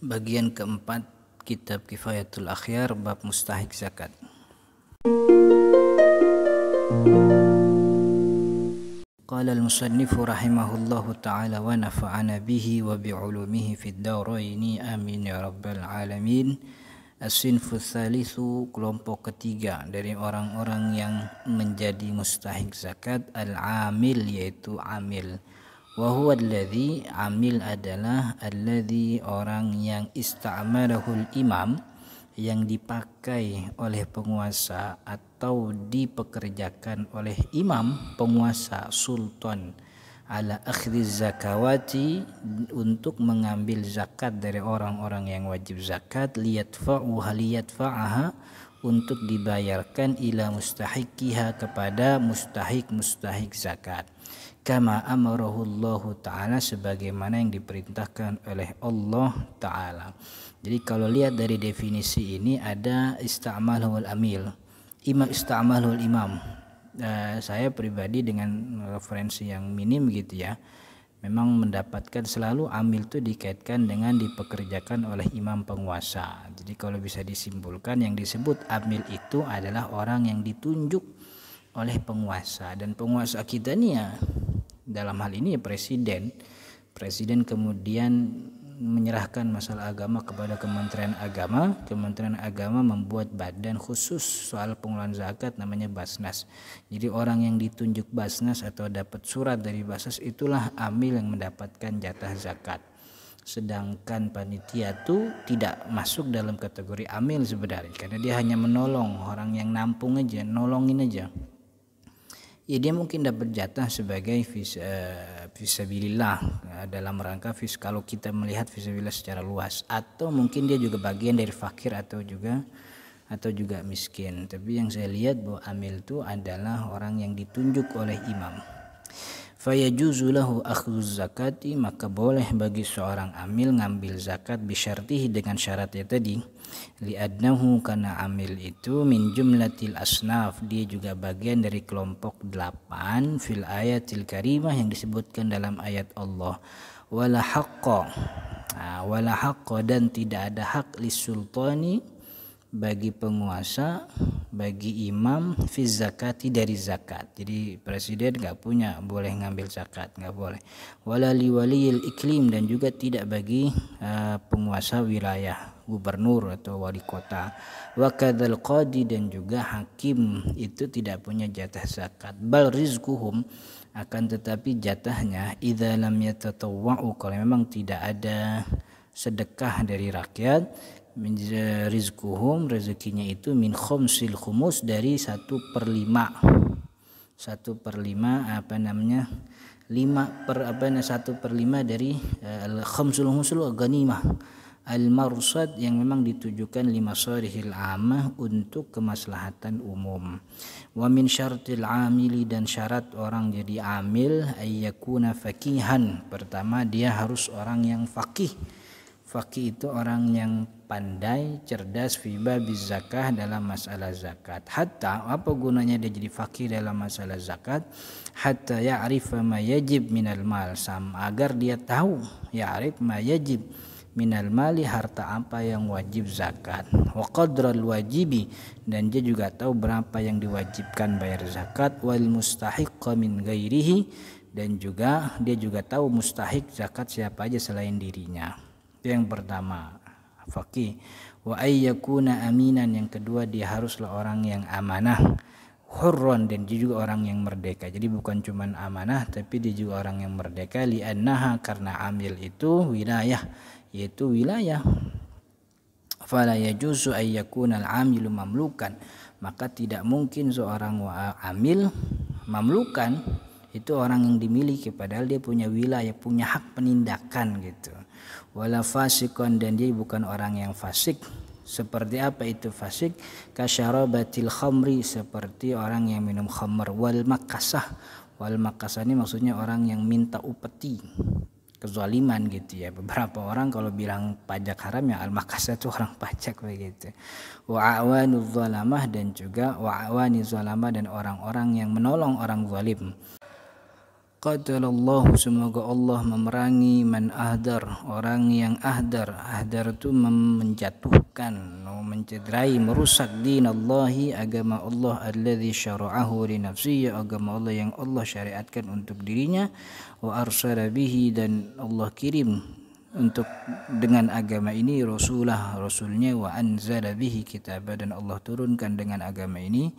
Bagian keempat Kitab Kifayatul Akhyar Bab Mustahik Zakat Qala al-musannifu rahimahullahu ta'ala wa nafa'ana bihi wa bi'ulumihi fid dawraini amin ya rabbal alamin As-sinfu thalithu kelompok ketiga dari orang-orang yang menjadi mustahik zakat al-amil yaitu amil Wahuwa alladhi amil adalah alladhi orang yang ista'amalahul imam yang dipakai oleh penguasa atau dipekerjakan oleh imam penguasa sultan ala akhri zakawati untuk mengambil zakat dari orang-orang yang wajib zakat liyadfa'u haliyadfa'aha untuk dibayarkan ila mustahikiha kepada mustahik-mustahik zakat. Kama amarahullahu ta'ala sebagaimana yang diperintahkan oleh Allah ta'ala. Jadi kalau lihat dari definisi ini ada istamalul amil. Imam istamalul imam. Uh, eh, saya pribadi dengan referensi yang minim gitu ya memang mendapatkan selalu amil itu dikaitkan dengan dipekerjakan oleh imam penguasa. Jadi kalau bisa disimpulkan yang disebut amil itu adalah orang yang ditunjuk oleh penguasa dan penguasa kita nih ya dalam hal ini ya presiden. Presiden kemudian menyerahkan masalah agama kepada Kementerian Agama. Kementerian Agama membuat badan khusus soal pengelolaan zakat namanya Basnas. Jadi orang yang ditunjuk Basnas atau dapat surat dari Basnas itulah amil yang mendapatkan jatah zakat. Sedangkan panitia itu tidak masuk dalam kategori amil sebenarnya karena dia hanya menolong orang yang nampung aja, nolongin aja. Ya dia mungkin dapat jatah sebagai visa, eh, visabilillah eh, dalam rangka vis kalau kita melihat visabilillah secara luas atau mungkin dia juga bagian dari fakir atau juga atau juga miskin tapi yang saya lihat bahwa amil itu adalah orang yang ditunjuk oleh imam fayajuzu lahu akhdhu zakati maka boleh bagi seorang amil ngambil zakat bisyartihi dengan syaratnya tadi liadnahu karena amil itu min jumlatil asnaf dia juga bagian dari kelompok delapan fil ayatil karimah yang disebutkan dalam ayat Allah wala haqqa nah, wala haqqa dan tidak ada hak li lisultani bagi penguasa, bagi imam, fiz zakati dari zakat. Jadi presiden nggak punya boleh ngambil zakat, nggak boleh. Wala liwaliyil iklim dan juga tidak bagi uh, penguasa wilayah, gubernur atau wali kota. Wakadal qadi dan juga hakim itu tidak punya jatah zakat. Bal rizquhum akan tetapi jatahnya idza lam yatatawwa'u kalau memang tidak ada sedekah dari rakyat min eh, rizquhum rezekinya itu min khomsil khumus dari satu per lima satu per lima apa namanya lima per apa namanya satu per lima dari uh, al khomsul khusul ganimah al marsad yang memang ditujukan lima sorihil amah untuk kemaslahatan umum wa min syartil amili dan syarat orang jadi amil ayyakuna fakihan pertama dia harus orang yang fakih Fakih itu orang yang pandai, cerdas, fiba, zakah dalam masalah zakat. Hatta apa gunanya dia jadi fakih dalam masalah zakat? Hatta ya arif ma yajib minal mal. Sam, agar dia tahu ya arif ma yajib minal mali harta apa yang wajib zakat. Wa qadral wajibi dan dia juga tahu berapa yang diwajibkan bayar zakat wal mustahik min gairihi dan juga dia juga tahu mustahik zakat siapa aja selain dirinya yang pertama fakih wa ayyakuna aminan yang kedua dia haruslah orang yang amanah hurron dan dia juga orang yang merdeka jadi bukan cuman amanah tapi dia juga orang yang merdeka li'annaha karena amil itu wilayah yaitu wilayah fala yajuzu ayyakuna al mamlukan maka tidak mungkin seorang amil mamlukan itu orang yang dimiliki padahal dia punya wilayah punya hak penindakan gitu wala fasikon dan dia bukan orang yang fasik seperti apa itu fasik kasyarabatil khamri seperti orang yang minum khamr wal makasah wal makasah ini maksudnya orang yang minta upeti kezaliman gitu ya beberapa orang kalau bilang pajak haram ya al makasah itu orang pajak begitu waawan awanu dan juga waawani awani dan orang-orang yang menolong orang zalim Allah semoga Allah memerangi man ahdar Orang yang ahdar Ahdar itu menjatuhkan Mencederai, merusak din Allahi Agama Allah Alladhi syara'ahu li nafsi ya Agama Allah yang Allah syariatkan untuk dirinya Wa arsara bihi dan Allah kirim untuk dengan agama ini Rasulah Rasulnya wa anzala bihi kitab dan Allah turunkan dengan agama ini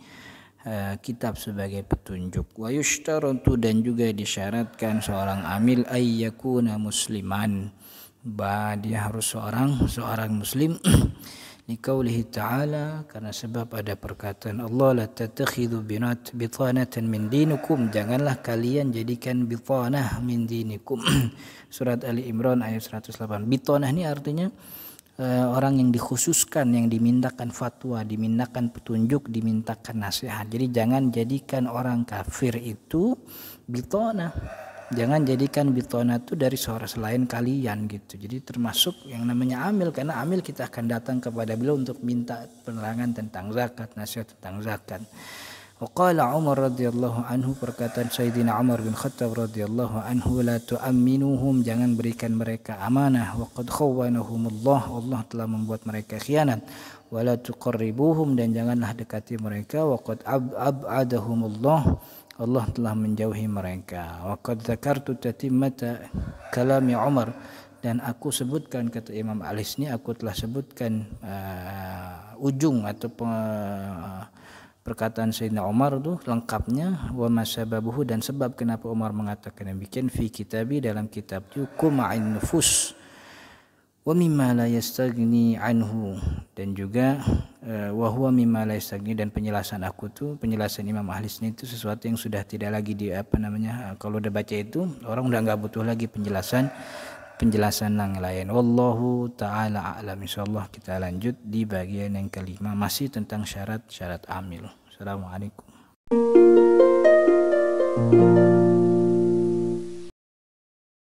Eh, kitab sebagai petunjuk wa yushtarutu dan juga disyaratkan seorang amil ayyakuna musliman ba dia harus seorang seorang muslim liqaulihi ta'ala karena sebab ada perkataan Allah la tattakhidhu binat dan min dinikum janganlah kalian jadikan bitanah min dinikum surat ali imran ayat 108 bitanah ni artinya Eh, orang yang dikhususkan, yang dimintakan fatwa, dimintakan petunjuk, dimintakan nasihat. Jadi jangan jadikan orang kafir itu bitona. Jangan jadikan bitona itu dari seorang selain kalian gitu. Jadi termasuk yang namanya amil karena amil kita akan datang kepada beliau untuk minta penerangan tentang zakat, nasihat tentang zakat. Waqala Umar radhiyallahu anhu perkataan Sayyidina Umar bin Khattab radhiyallahu anhu la tu'amminuhum jangan berikan mereka amanah waqad khawwanahumullah Allah telah membuat mereka khianat wala tuqarribuhum dan janganlah dekati mereka waqad ab'adahumullah Allah telah menjauhi mereka waqad tatimmata kalami Umar dan aku sebutkan kata Imam Alis isni aku telah sebutkan uh, ujung atau uh, perkataan Sayyidina Umar itu lengkapnya wa masababuhu dan sebab kenapa Umar mengatakan demikian fi kitabi dalam kitab hukum ma'in nufus wa mimma la yastagni anhu dan juga eh, wa huwa mimma la yastagni dan penjelasan aku tuh penjelasan Imam Ahli Sunnah itu sesuatu yang sudah tidak lagi di apa namanya eh, kalau udah baca itu orang udah nggak butuh lagi penjelasan penjelasan yang lain. Wallahu taala a'lam. Insyaallah kita lanjut di bagian yang kelima masih tentang syarat-syarat amil. Assalamualaikum.